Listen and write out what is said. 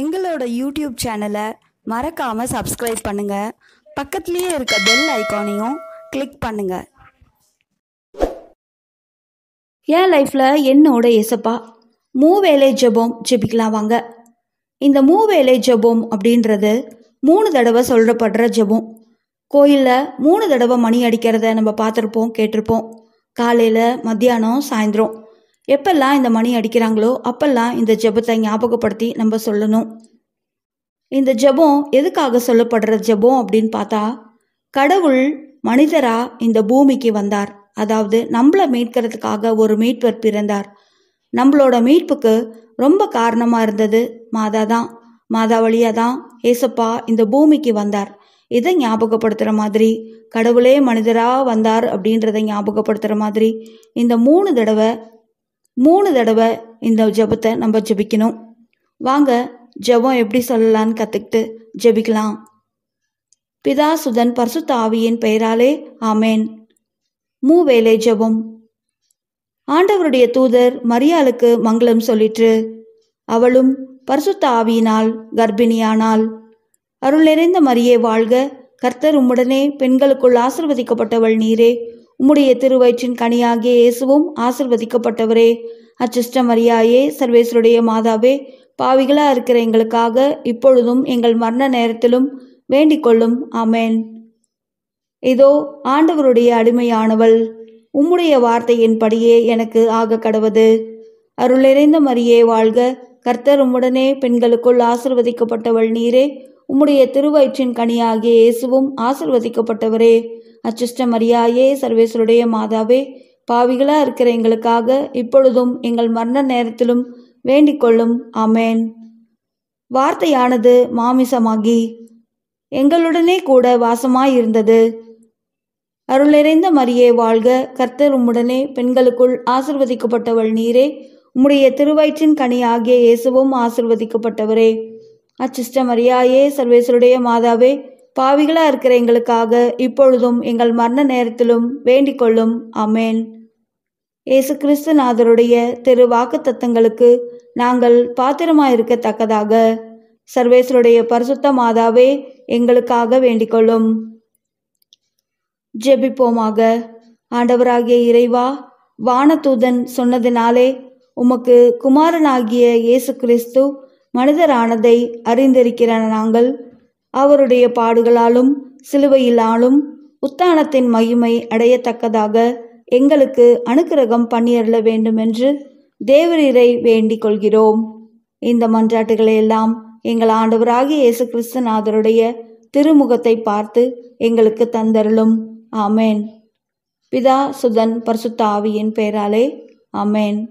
எங்களோட யூடியூப் சேனலை மறக்காமல் சப்ஸ்கிரைப் பண்ணுங்கள் பக்கத்துலேயே இருக்க பெல் ஐக்கானையும் கிளிக் பண்ணுங்கள் என் லைஃப்பில் என்னோட இசப்பா வேலை ஜபம் ஜெபிக்கலாம் வாங்க இந்த மூ வேலை ஜபம் அப்படின்றது மூணு தடவை சொல்கிறப்படுற ஜபம் கோயிலில் மூணு தடவை மணி அடிக்கிறத நம்ம பார்த்துருப்போம் கேட்டிருப்போம் காலையில் மத்தியானம் சாயந்தரம் எப்பெல்லாம் இந்த மணி அடிக்கிறாங்களோ அப்பெல்லாம் இந்த ஜெபத்தை ஞாபகப்படுத்தி நம்ம சொல்லணும் இந்த ஜெபம் எதுக்காக சொல்லப்படுற ஜெபம் அப்படின்னு பார்த்தா கடவுள் மனிதரா இந்த பூமிக்கு வந்தார் அதாவது நம்மளை மீட்கிறதுக்காக ஒரு மீட்பர் பிறந்தார் நம்மளோட மீட்புக்கு ரொம்ப காரணமாக இருந்தது மாதா தான் மாதா வழியாக தான் ஏசப்பா இந்த பூமிக்கு வந்தார் இதை ஞாபகப்படுத்துகிற மாதிரி கடவுளே மனிதராக வந்தார் அப்படின்றத ஞாபகப்படுத்துகிற மாதிரி இந்த மூணு தடவை மூணு தடவை இந்த ஜபத்தை நம்ம ஜபிக்கணும் வாங்க ஜபம் எப்படி சொல்லலான்னு கற்றுக்கிட்டு ஜபிக்கலாம் பிதா சுதன் பரிசுத்த ஆவியின் பெயராலே ஆமேன் வேலை ஜபம் ஆண்டவருடைய தூதர் மரியாளுக்கு மங்களம் சொல்லிற்று அவளும் பரிசுத்த ஆவியினால் கர்ப்பிணியானாள் அருள் நிறைந்த மரியே வாழ்க கர்த்தர் உம்முடனே பெண்களுக்குள் ஆசிர்வதிக்கப்பட்டவள் நீரே உம்முடைய திருவயிற்றின் கனியாகிய இயேசுவும் ஆசிர்வதிக்கப்பட்டவரே அச்சிஷ்ட சர்வேஸ்வருடைய மாதாவே பாவிகளாக இருக்கிற எங்களுக்காக இப்பொழுதும் எங்கள் மரண நேரத்திலும் வேண்டிக் கொள்ளும் அமேன் இதோ ஆண்டவருடைய அடிமையானவள் உம்முடைய வார்த்தையின்படியே எனக்கு ஆக கடவது அருள் மரியே வாழ்க கர்த்தர் உம்முடனே பெண்களுக்குள் ஆசிர்வதிக்கப்பட்டவள் நீரே உம்முடைய திருவயிற்றின் கனியாகிய இயேசுவும் ஆசிர்வதிக்கப்பட்டவரே அச்சிஷ்ட மரியாயே சர்வேஸ்வருடைய மாதாவே பாவிகளாக இருக்கிற எங்களுக்காக இப்பொழுதும் எங்கள் மரண நேரத்திலும் வேண்டிக் கொள்ளும் அமேன் வார்த்தையானது மாமிசமாகி எங்களுடனே கூட வாசமாயிருந்தது அருளிறைந்த மரியே வாழ்க கர்த்தர் உம்முடனே பெண்களுக்குள் ஆசிர்வதிக்கப்பட்டவள் நீரே உம்முடைய திருவயிற்றின் கனி ஆகிய இயேசுவும் ஆசிர்வதிக்கப்பட்டவரே அச்சிஷ்ட மரியாயே சர்வேஸ்வருடைய மாதாவே பாவிகளாக இருக்கிற எங்களுக்காக இப்பொழுதும் எங்கள் மரண நேரத்திலும் வேண்டிக் கொள்ளும் அமேன் ஏசு கிறிஸ்துநாதருடைய திரு வாக்கு தத்தங்களுக்கு நாங்கள் பாத்திரமாயிருக்கத்தக்கதாக சர்வேசருடைய பரிசுத்த மாதாவே எங்களுக்காக வேண்டிக் கொள்ளும் ஜெபிப்போமாக ஆண்டவராகிய இறைவா வானதூதன் சொன்னதினாலே உமக்கு குமாரனாகிய இயேசு கிறிஸ்து மனிதரானதை அறிந்திருக்கிற நாங்கள் அவருடைய பாடுகளாலும் சிலுவையிலாலும் உத்தானத்தின் மகிமை அடையத்தக்கதாக எங்களுக்கு அனுக்கிரகம் பண்ணியருள வேண்டுமென்று தேவரீரை வேண்டிக் கொள்கிறோம் இந்த மன்றாட்டுகளையெல்லாம் எங்கள் ஆண்டவராகிய இயேசு கிறிஸ்தநாதருடைய திருமுகத்தை பார்த்து எங்களுக்கு தந்தருளும் ஆமேன் பிதா சுதன் பர்சுத்தாவியின் பெயராலே ஆமேன்